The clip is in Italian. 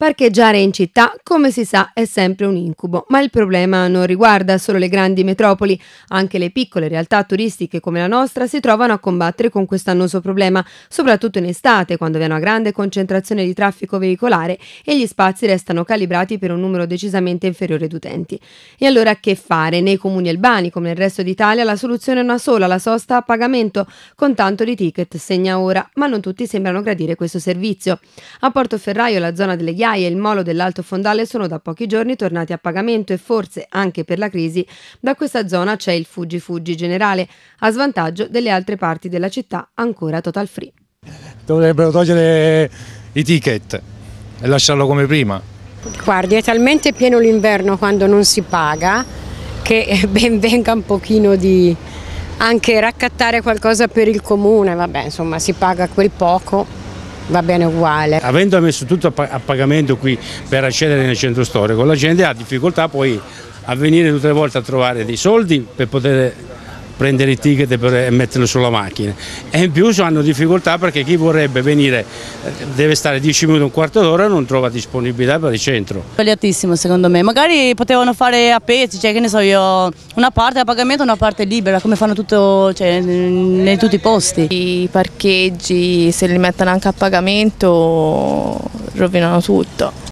Parcheggiare in città, come si sa, è sempre un incubo, ma il problema non riguarda solo le grandi metropoli, anche le piccole realtà turistiche come la nostra si trovano a combattere con questo annoso problema, soprattutto in estate, quando vi è una grande concentrazione di traffico veicolare e gli spazi restano calibrati per un numero decisamente inferiore di utenti. E allora che fare? Nei comuni albani, come nel resto d'Italia, la soluzione è una sola, la sosta a pagamento, con tanto di ticket segna ora, ma non tutti sembrano gradire questo servizio. A Portoferraio, la zona delle ghiacce, Migliaia e il molo dell'Alto Fondale sono da pochi giorni tornati a pagamento e forse anche per la crisi da questa zona c'è il fuggi-fuggi generale, a svantaggio delle altre parti della città ancora total free. Dovrebbero togliere i ticket e lasciarlo come prima. Guardi, è talmente pieno l'inverno quando non si paga che ben venga un pochino di anche raccattare qualcosa per il comune, vabbè insomma si paga quel poco va bene uguale. Avendo messo tutto a pagamento qui per accedere nel centro storico, la gente ha difficoltà poi a venire tutte le volte a trovare dei soldi per poter prendere i ticket e metterli sulla macchina e in più hanno difficoltà perché chi vorrebbe venire eh, deve stare 10 minuti, un quarto d'ora e non trova disponibilità per il centro. Sbagliatissimo secondo me, magari potevano fare a pezzi, cioè che ne so io, una parte a pagamento e una parte libera come fanno tutto, cioè, in tutti i posti. I parcheggi se li mettono anche a pagamento rovinano tutto.